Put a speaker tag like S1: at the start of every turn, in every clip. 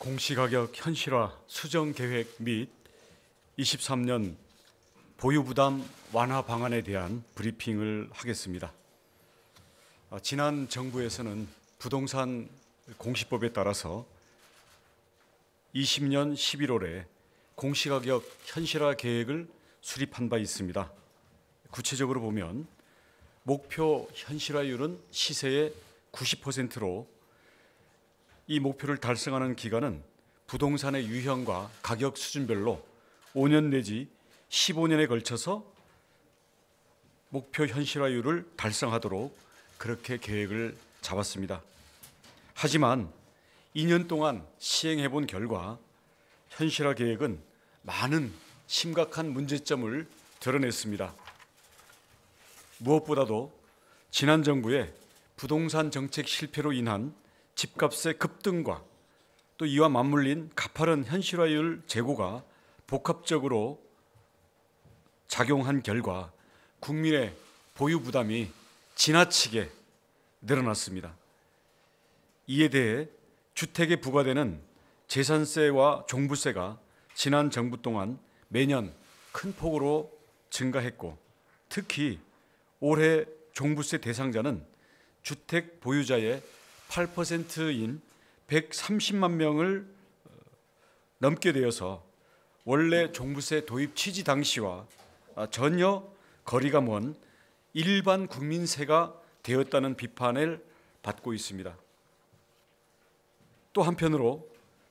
S1: 공시가격 현실화 수정 계획 및 23년 보유 부담 완화 방안에 대한 브리핑을 하겠습니다. 아, 지난 정부에서는 부동산 공시법에 따라서 20년 11월에 공시가격 현실화 계획을 수립한 바 있습니다. 구체적으로 보면 목표 현실화율은 시세의 90%로 이 목표를 달성하는 기간은 부동산의 유형과 가격 수준별로 5년 내지 15년에 걸쳐서 목표 현실화율을 달성하도록 그렇게 계획을 잡았습니다. 하지만 2년 동안 시행해 본 결과 현실화 계획은 많은 심각한 문제점을 드러냈습니다. 무엇보다도 지난 정부의 부동산 정책 실패로 인한 집값의 급등과 또 이와 맞물린 가파른 현실화율 제고가 복합적으로 작용한 결과 국민의 보유 부담이 지나치게 늘어났습니다. 이에 대해 주택에 부과되는 재산세와 종부세가 지난 정부 동안 매년 큰 폭으로 증가했고 특히 올해 종부세 대상자는 주택 보유자의 8%인 130만 명을 어, 넘게 되어서 원래 종부세 도입 취지 당시와 아, 전혀 거리가 먼 일반 국민세가 되었다는 비판을 받고 있습니다. 또 한편으로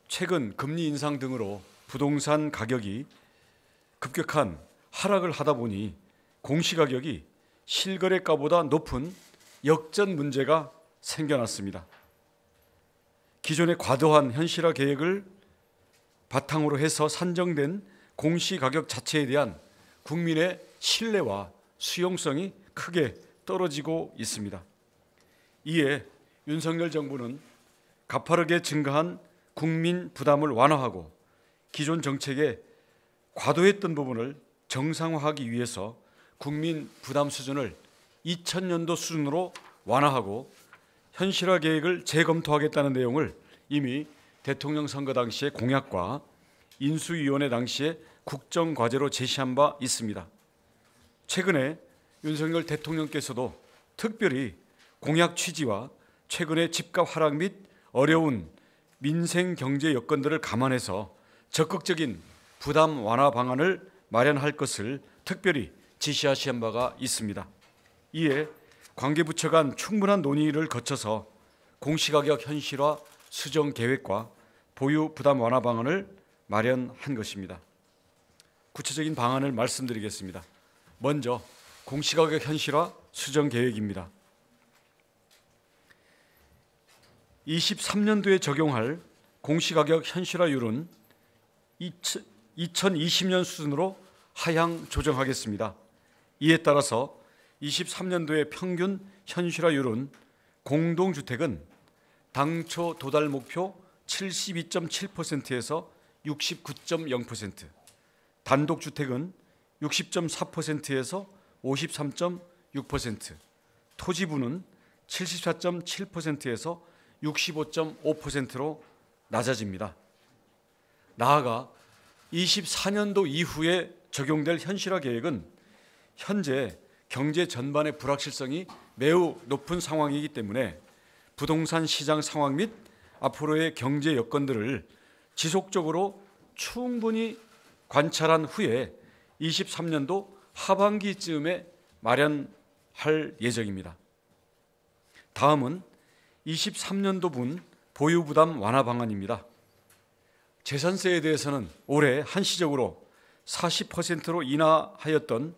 S1: 최근 금리 인상 등으로 부동산 가격이 급격한 하락을 하다 보니 공시가격이 실거래가보다 높은 역전 문제가 생겨났습니다. 기존의 과도한 현실화 계획을 바탕으로 해서 산정된 공시 가격 자체에 대한 국민의 신뢰와 수용성이 크게 떨어지고 있습니다. 이에 윤석열 정부는 가파르게 증가한 국민 부담을 완화하고 기존 정책에 과도했던 부분을 정상화하기 위해서 국민 부담 수준을 2000년도 수준으로 완화하고 현실화 계획을 재검토하겠다는 내용을 이미 대통령 선거 당시의 공약과 인수위원회 당시의 국정 과제로 제시한 바 있습니다. 최근에 윤석열 대통령께서도 특별히 공약 취지와 최근의 집값 하락 및 어려운 민생 경제 여건들을 감안해서 적극적인 부담 완화 방안을 마련할 것을 특별히 지시하신 바가 있습니다. 이에 관계부처 간 충분한 논의를 거쳐서 공시가격 현실화 수정 계획과 보유 부담 완화 방안을 마련한 것입니다. 구체적인 방안을 말씀드리겠습니다. 먼저 공시가격 현실화 수정 계획입니다. 23년도에 적용할 공시가격 현실화율은 2020년 수준으로 하향 조정하겠습니다. 이에 따라서 23년도의 평균 현실화율은 공동주택은 당초 도달 목표 72.7%에서 69.0%, 단독주택은 60.4%에서 53.6%, 토지부는 74.7%에서 65.5%로 낮아집니다. 나아가 24년도 이후에 적용될 현실화 계획은 현재 경제 전반의 불확실성이 매우 높은 상황이기 때문에 부동산 시장 상황 및 앞으로의 경제 여건들을 지속적으로 충분히 관찰한 후에 23년도 하반기쯤에 마련할 예정입니다. 다음은 23년도분 보유 부담 완화 방안입니다. 재산세에 대해서는 올해 한시적으로 40%로 인하하였던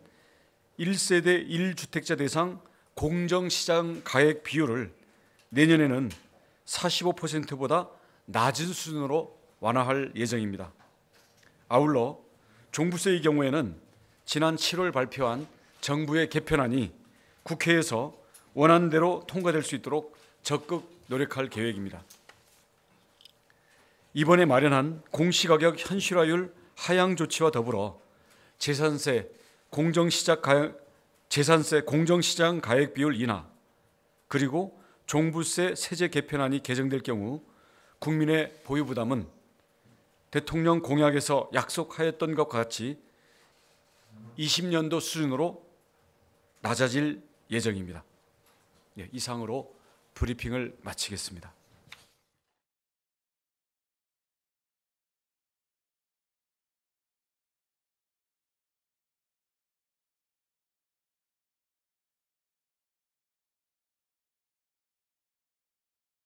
S1: 1세대 1주택자 대상 공정시장 가액 비율을 내년에는 45%보다 낮은 수준으로 완화할 예정입니다. 아울러 종부세의 경우에는 지난 7월 발표한 정부의 개편안이 국회에서 원하 대로 통과될 수 있도록 적극 노력할 계획입니다. 이번에 마련한 공시가격 현실화율 하향 조치와 더불어 재산세 공정시작 가액, 재산세 공정시장 가액 비율 인하 그리고 종부세 세제 개편안이 개정될 경우 국민의 보유 부담은 대통령 공약에서 약속하였던 것과 같이 20년도 수준으로 낮아질 예정입니다. 예, 이상으로 브리핑을 마치겠습니다.